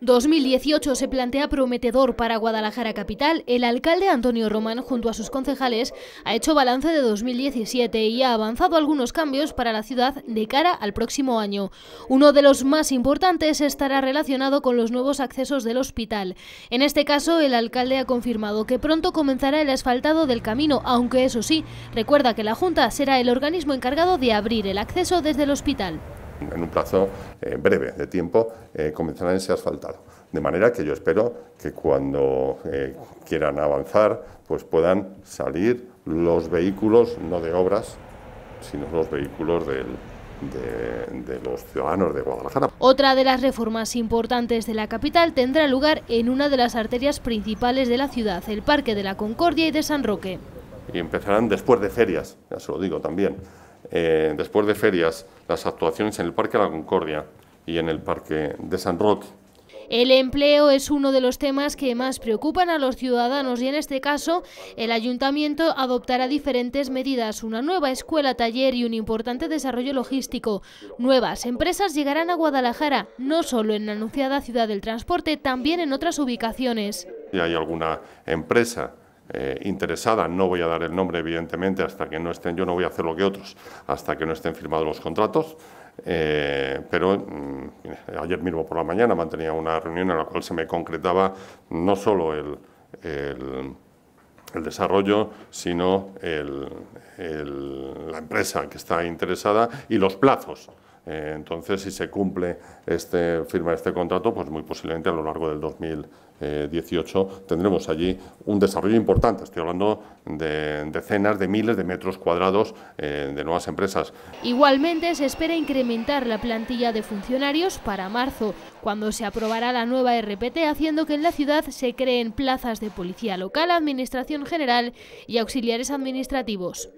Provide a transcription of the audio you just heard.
2018 se plantea prometedor para Guadalajara Capital. El alcalde Antonio Román, junto a sus concejales, ha hecho balance de 2017 y ha avanzado algunos cambios para la ciudad de cara al próximo año. Uno de los más importantes estará relacionado con los nuevos accesos del hospital. En este caso, el alcalde ha confirmado que pronto comenzará el asfaltado del camino, aunque eso sí, recuerda que la Junta será el organismo encargado de abrir el acceso desde el hospital en un plazo eh, breve de tiempo eh, comenzarán a ser De manera que yo espero que cuando eh, quieran avanzar, pues puedan salir los vehículos, no de obras, sino los vehículos de, de, los ciudadanos de Guadalajara. Otra de las reformas importantes de la capital tendrá lugar en una de las arterias principales de la ciudad, el Parque de la Concordia y de San Roque. Y empezarán después de ferias, ya se lo digo también. Eh, después de ferias, las actuaciones en el Parque de la Concordia y en el Parque de San Roque. El empleo es uno de los temas que más preocupan a los ciudadanos y en este caso el ayuntamiento adoptará diferentes medidas, una nueva escuela, taller y un importante desarrollo logístico. Nuevas empresas llegarán a Guadalajara, no solo en la anunciada ciudad del transporte, también en otras ubicaciones. hay alguna empresa eh, interesada, no voy a dar el nombre evidentemente hasta que no estén, yo no voy a hacer lo que otros, hasta que no estén firmados los contratos, eh, pero mm, ayer mismo por la mañana mantenía una reunión en la cual se me concretaba no solo el, el, el desarrollo, sino el, la empresa que está interesada y los plazos. Eh, entonces, si se cumple este, firma este contrato, pues muy posiblemente a lo largo del 2018 tendremos allí un desarrollo importante. Estoy hablando de decenas de miles de metros cuadrados eh, de nuevas empresas. Igualmente, se espera incrementar la plantilla de funcionarios para marzo, cuando se aprobará la nueva RPT, haciendo que en la ciudad se creen plazas de policía local, administración general y auxiliares administrativos.